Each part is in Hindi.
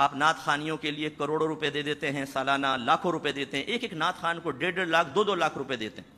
आप नात खानियों के लिए करोड़ों रुपए दे देते हैं सालाना लाखों रुपए देते हैं एक एक नात खान को डेढ़ डेढ़ लाख दो दो लाख रुपए देते हैं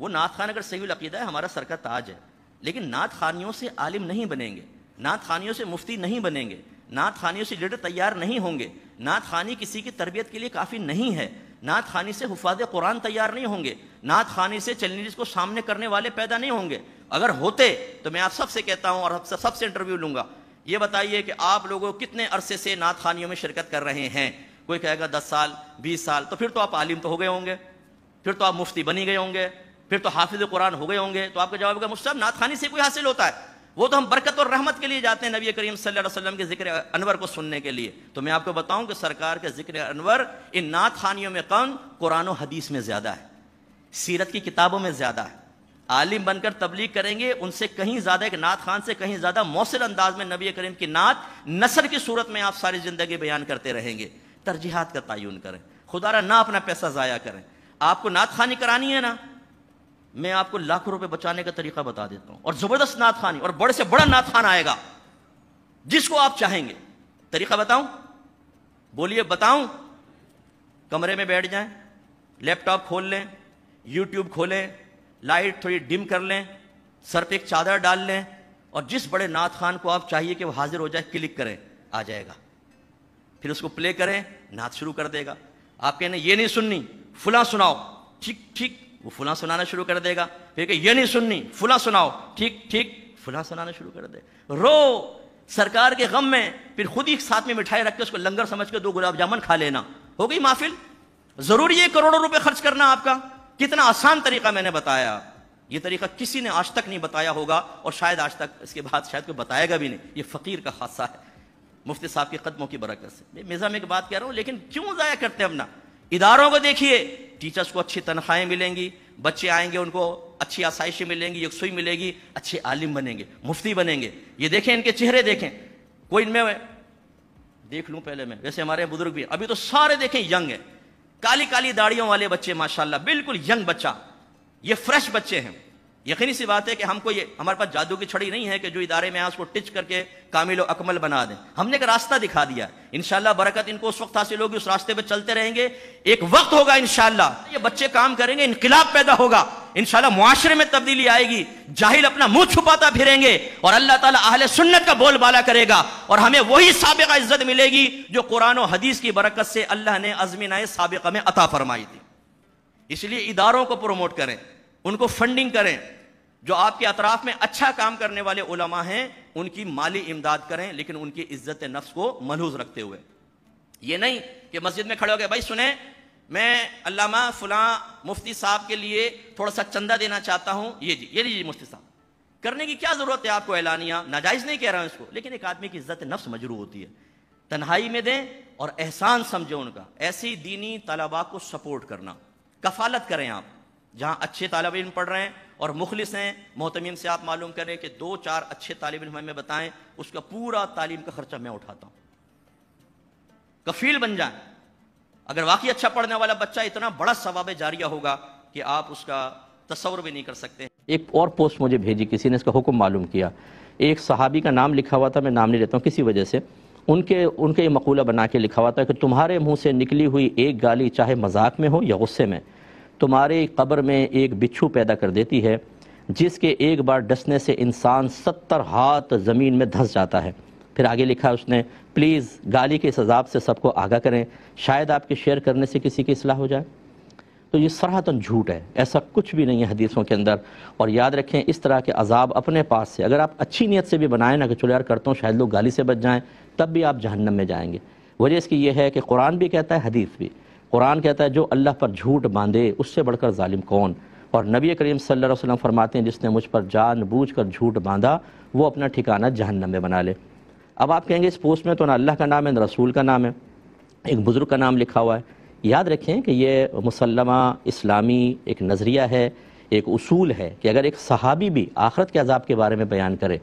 वो नात खान अगर सही अकीदा है हमारा सर का ताज है लेकिन नात खानियों से आलिम नहीं बनेंगे नात खानियों से मुफ्ती नहीं बनेंगे नात खानियों से लीडर तैयार नहीं होंगे नात खानी किसी की तरबियत के लिए काफ़ी नहीं है नात खानी से हफाज कुरान तैयार नहीं होंगे नात खानी से चैलेंजेस को सामने करने वाले पैदा नहीं होंगे अगर होते तो मैं आप सबसे कहता हूँ और सबसे इंटरव्यू लूंगा ये बताइए कि आप लोगों कितने अरसे से नात खानियों में शिरकत कर रहे हैं कोई कहेगा दस साल बीस साल तो फिर तो आप आलिम तो हो गए होंगे फिर तो आप मुफ्ती बनी गए होंगे फिर तो हाफिज कुरान हो गए होंगे तो आपका जवाब होगा मुस्तब नात खानी से कोई हासिल होता है वो तो हम बरकत और रहमत के लिए जाते हैं नबी करीम सल्लल्लाहु अलैहि वसल्लम के जिक्र अनवर को सुनने के लिए तो मैं आपको बताऊं कि सरकार के जिक्र अनवर इन नात खानियों में कम कुरान हदीस में ज़्यादा है सीरत की किताबों में ज़्यादा है आलिम बनकर तबलीग करेंगे उनसे कहीं ज्यादा एक नात खान से कहीं ज्यादा मौसर अंदाज में नबी करीम की नात नसर की सूरत में आप सारी जिंदगी बयान करते रहेंगे तरजीहत का तयन करें खुदारा ना अपना पैसा ज़ाया करें आपको नात खानी करानी है ना मैं आपको लाखों रुपए बचाने का तरीका बता देता हूं और जबरदस्त नात खानी और बड़े से बड़ा नात खान आएगा जिसको आप चाहेंगे तरीका बताऊं बोलिए बताऊं कमरे में बैठ जाए लैपटॉप खोल लें यूट्यूब खोलें लाइट थोड़ी डिम कर लें सर पे एक चादर डाल लें और जिस बड़े नाथ खान को आप चाहिए कि वो हाजिर हो जाए क्लिक करें आ जाएगा फिर उसको प्ले करें नाथ शुरू कर देगा आप कहने ये नहीं सुननी फुला सुनाओ ठीक ठीक वो फुला सुनाना शुरू कर देगा फिर कह ये नहीं सुननी फुला सुनाओ ठीक ठीक फुला सुनाना शुरू कर दे रो सरकार के गम में फिर खुद ही साथ में मिठाई रख के उसको लंगर समझ के दो गुलाब जामुन खा लेना हो गई माफिल जरूरी है करोड़ों रुपए खर्च करना आपका कितना आसान तरीका मैंने बताया ये तरीका किसी ने आज तक नहीं बताया होगा और शायद आज तक इसके बाद शायद कोई बताएगा भी नहीं ये फ़कीर का हादसा है मुफ्ती साहब के कदमों की बरकत से मैं मिज़ा में बात कह रहा हूं लेकिन क्यों ज़ाया करते हैं अपना इदारों को देखिए टीचर्स को अच्छी तनख्वाहें मिलेंगी बच्चे आएंगे उनको अच्छी आसाइशें मिलेंगी यकसुई मिलेगी अच्छे आलिम बनेंगे मुफ्ती बनेंगे ये देखें इनके चेहरे देखें कोई इनमें देख लूं पहले मैं वैसे हमारे बुजुर्ग भी अभी तो सारे देखें यंग है काली काली दाढ़ियों वाले बच्चे माशाल्लाह बिल्कुल यंग बच्चा ये फ्रेश बच्चे हैं यकीनी सी बात है कि हमको ये हमारे पास जादू की छड़ी नहीं है कि जो इदारे में आए उसको टिच करके कामिल अकमल बना दें हमने एक रास्ता दिखा दिया इनशाला बरकत इनको उस वक्त हासिल होगी उस रास्ते पर चलते रहेंगे एक वक्त होगा इनशाला ये बच्चे काम करेंगे इनकलाब पैदा होगा इंशाल्लाह मुआरे में तब्दीली आएगी जाहिल अपना मुंह छुपाता फिरेंगे और अल्लाह ताला अहले सुन्नत का बोल बाला करेगा और हमें वही सबका इज्जत मिलेगी जो कुरान और हदीस की बरकत से अल्लाह ने अजमीनाए सबका में अता फरमाई थी इसलिए इदारों को प्रमोट करें उनको फंडिंग करें जो आपके अतराफ में अच्छा काम करने वाले उलमा हैं उनकी माली इमदाद करें लेकिन उनकी इज्जत नफ्स को मलहूज रखते हुए ये नहीं कि मस्जिद में खड़े हो गए भाई सुने मैं अलामा फुला मुफ्ती साहब के लिए थोड़ा सा चंदा देना चाहता हूँ ये जी ये लीजिए मुफ्ती साहब करने की क्या ज़रूरत है आपको ऐलानिया नाजायज़ नहीं कह रहा हूं इसको लेकिन एक आदमी की इज्जत नफ्स मजरू होती है तन्हाई में दें और एहसान समझें उनका ऐसी दीनी तलबा को सपोर्ट करना कफालत करें आप जहाँ अच्छे तालब इन पढ़ रहे हैं और मुखलिस हैं मोहतमिन से आप मालूम करें कि दो चार अच्छे तालब इन हमें बताएं उसका पूरा तालीम का खर्चा मैं उठाता हूँ कफील बन जाए अगर वाकई अच्छा पढ़ने वाला बच्चा इतना बड़ा सवाब जारिया होगा कि आप उसका तस्वर भी नहीं कर सकते एक और पोस्ट मुझे भेजी किसी ने इसका हुक्म मालूम किया एक सहाबी का नाम लिखा हुआ था मैं नाम नहीं लेता हूँ किसी वजह से उनके उनके ये मकूला बना के लिखा हुआ था कि तुम्हारे मुंह से निकली हुई एक गाली चाहे मजाक में हो या गुस्से में तुम्हारे कब्र में एक बिच्छू पैदा कर देती है जिसके एक बार डसने से इंसान सत्तर हाथ ज़मीन में धंस जाता है फिर आगे लिखा उसने प्लीज़ गाली के इस अजाब से सबको आगाह करें शायद आपके शेयर करने से किसी की असलाह हो जाए तो ये सराहतन झूठ है ऐसा कुछ भी नहीं है हदीसों के अंदर और याद रखें इस तरह के अजाब अपने पास से अगर आप अच्छी नीयत से भी बनाएं ना कि चलो यार करता हूँ शायद लोग गाली से बच जाएं तब भी आप जहन्नम में जाएंगे वजह इसकी यह है कि कुरान भी कहता है हदीस भी कुरान कहता है जो अल्लाह पर झूठ बांधे उससे बढ़कर ालिम कौन और नबी करीम सल्लल्लाहु अलैहि वसल्लम फरमाते हैं जिसने मुझ पर जान कर झूठ बांधा वो अपना ठिकाना जहन्नम में बना ले अब आप कहेंगे इस पोस्ट में तो ना अल्लाह का नाम है ना रसूल का नाम है एक बुज़ुर्ग का नाम लिखा हुआ है याद रखें कि ये मुसलमा इस्लामी एक नज़रिया है एक उसूल है कि अगर एक सहाबी भी आखरत के अजाब के बारे में बयान करे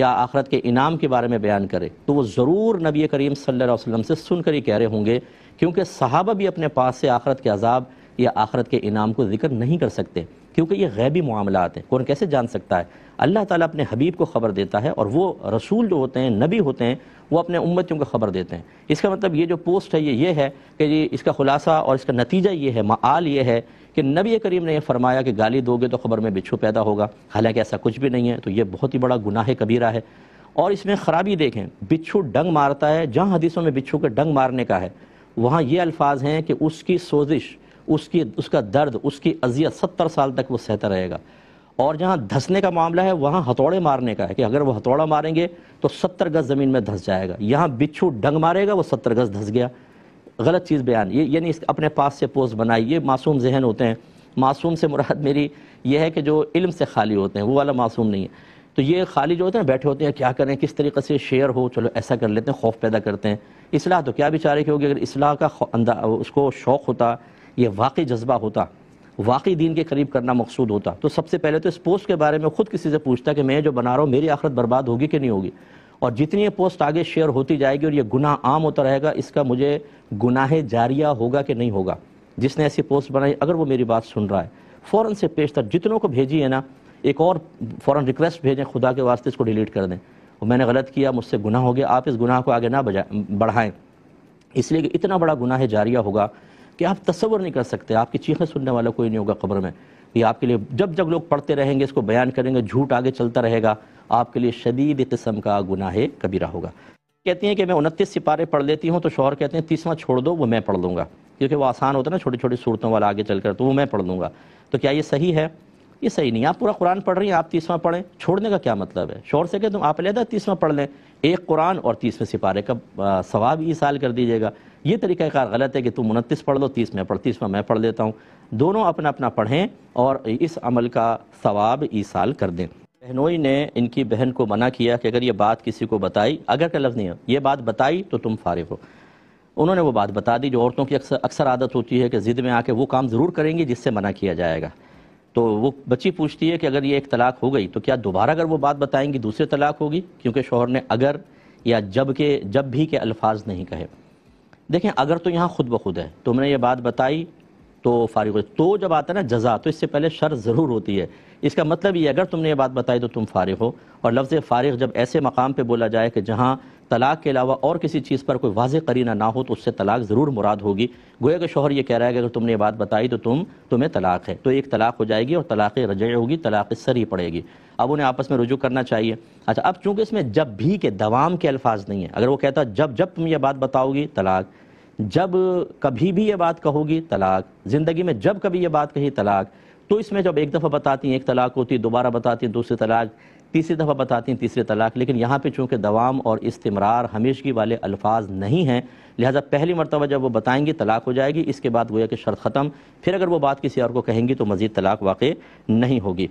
या आखरत के इनाम के बारे में बयान करे तो वो ज़रूर नबी करीम सल्ला वसम से सुनकर ही कह रहे होंगे क्योंकि सहाबा भी अपने पास से आखरत के अजाब या आखरत के इनाम को जिक्र नहीं कर सकते क्योंकि ये गैबी मामलात हैं कौन कैसे जान सकता है अल्लाह ताला अपने हबीब को ख़बर देता है और वो रसूल जो होते हैं नबी होते हैं वो अपने उम्मतियों को ख़बर देते हैं इसका मतलब ये जो पोस्ट है ये ये है कि ये इसका खुलासा और इसका नतीजा ये है माल ये है कि नबी करीम ने यह फरमाया कि गाली दोगे तो ख़बर में बिच्छू पैदा होगा हालांकि ऐसा कुछ भी नहीं है तो ये बहुत ही बड़ा गुनाह कबीरा है और इसमें ख़राबी देखें बिच्छू डंग मारता है जहाँ हदीसों में बिच्छू के डंग मारने का है वहाँ ये अल्फाज हैं कि उसकी सोजिश उसकी उसका दर्द उसकी अजियत सत्तर साल तक वो सहता रहेगा और जहाँ धंसने का मामला है वहाँ हथौड़े मारने का है कि अगर वो हथौड़ा मारेंगे तो सत्तर गज ज़मीन में धंस जाएगा यहाँ बिच्छू डंग मारेगा वो सत्तर गज धंस गया गलत चीज़ बयान ये यानी इस अपने पास से पोस्ट बनाई ये मासूम जहन होते हैं मासूम से मुराद मेरी यह है कि जो इल्म से खाली होते हैं वो वाला मासूम नहीं है तो ये खाली जो होते हैं बैठे होते हैं क्या करें किस तरीके से शेयर हो चलो ऐसा कर लेते हैं खौफ पैदा करते हैं इसलाह तो क्या बेचारे की होगी अगर इसलाह का उसको शौक़ होता ये वाकई जज्बा होता वाकई दीन के करीब करना मकसूद होता तो सबसे पहले तो इस पोस्ट के बारे में ख़ुद किसी से पूछता कि मैं जो बना रहा हूँ मेरी आखिरत बर्बाद होगी कि नहीं होगी और जितनी ये पोस्ट आगे शेयर होती जाएगी और ये गुनाह आम होता रहेगा इसका मुझे गुनाह जारिया होगा कि नहीं होगा जिसने ऐसी पोस्ट बनाई अगर वो मेरी बात सुन रहा है फ़ौर से पेश तक जितनों को भेजी है ना एक और फ़ौर रिक्वेस्ट भेजें खुदा के वास्ते इसको डिलीट कर दें और मैंने गलत किया मुझसे गुनाह हो गया आप इस गुनाह को आगे ना बढ़ाएं इसलिए कि इतना बड़ा गुनाह जारिया होगा कि आप तस्वर नहीं कर सकते आपकी चीखें सुनने वाला कोई नहीं होगा खबर में ये आपके लिए जब जब लोग पढ़ते रहेंगे इसको बयान करेंगे झूठ आगे चलता रहेगा आपके लिए शदीद किस्म का गुनाह कबीरा होगा कहती हैं कि मैं उनतीस सिपारे पढ़ लेती हूँ तो शोहर कहते हैं तीसवा छोड़ दो वो मैं पढ़ लूँगा क्योंकि वो आसान होता है ना छोटी छोटी सूरतों वाला आगे चल कर तो वो मैं पढ़ लूँगा तो क्या ये सही है ये सही नहीं आप पूरा कुरान पढ़ रही हैं आप तीसवा पढ़ें छोड़ने का क्या मतलब है शोर से कहते तुम आप लेदा तीसवा पढ़ लें एक कुरान और तीसवें सिपारे का सवाब ही साल कर दीजिएगा ये तरीक़ाकार गलत है कि तुम उनतीस पढ़ लो तीस में पढ़ तीस में मैं पढ़ लेता हूँ दोनों अपना अपना पढ़ें और इस अमल का सवाब ईसाल कर दें बहनोई ने इनकी बहन को मना किया कि अगर ये बात किसी को बताई अगर का लफ्ज़ नहीं है ये बात बताई तो तुम फारिग हो उन्होंने वो बात बता दी जो औरतों की अक्सर अक्सर आदत होती है कि ज़िद में आके वो काम ज़रूर करेंगी जिससे मना किया जाएगा तो वो बच्ची पूछती है कि अगर ये एक तलाक हो गई तो क्या दोबारा अगर वो बात बताएंगी दूसरे तलाक होगी क्योंकि शोहर ने अगर या जब के जब भी के अल्फाज नहीं कहे देखें अगर तो यहाँ खुद ब खुद है तुमने तो ये बात बताई तो फारिग तो जब आता है ना जजा तो इससे पहले शर्त ज़रूर होती है इसका मतलब ये अगर तुमने ये बात बताई तो तुम फारिग हो और लफ्ज़ फारिग जब ऐसे मकाम पर बोला जाए कि जहाँ तलाक के अलावा और किसी चीज़ पर कोई वाज करीना ना हो तो उससे तलाक ज़रूर मुराद होगी गोया का शोहर यह कह रहा है कि अगर तुमने ये बात बताई तो तुम तुम्हें तलाक है तो एक तलाक हो जाएगी और तलाक रजय होगी तलाक सरी पड़ेगी अब उन्हें आपस में रुजू करना चाहिए अच्छा अब चूंकि इसमें जब भी के दवाम के अल्फाज नहीं है अगर वो कहता जब जब तुम ये बात बताओगी तलाक जब कभी भी ये बात कहोगी तलाक ज़िंदगी में जब कभी ये बात कही तलाक तो इसमें जब एक दफ़ा बताती हैं एक तलाक होती दोबारा बताती हैं दूसरी तलाक तीसरी दफ़ा बताती हैं तीसरे तलाक लेकिन यहाँ पे चूँकि दवाम और इस्तमरार हमेशगी वाले अल्फाज नहीं हैं लिहाजा पहली मरतबा जब वो बताएंगी तलाक हो जाएगी इसके बाद गोया कि शर्त ख़त्म फिर अगर वो बात किसी और को कहेंगी तो मज़ीद तलाक वाक़ नहीं होगी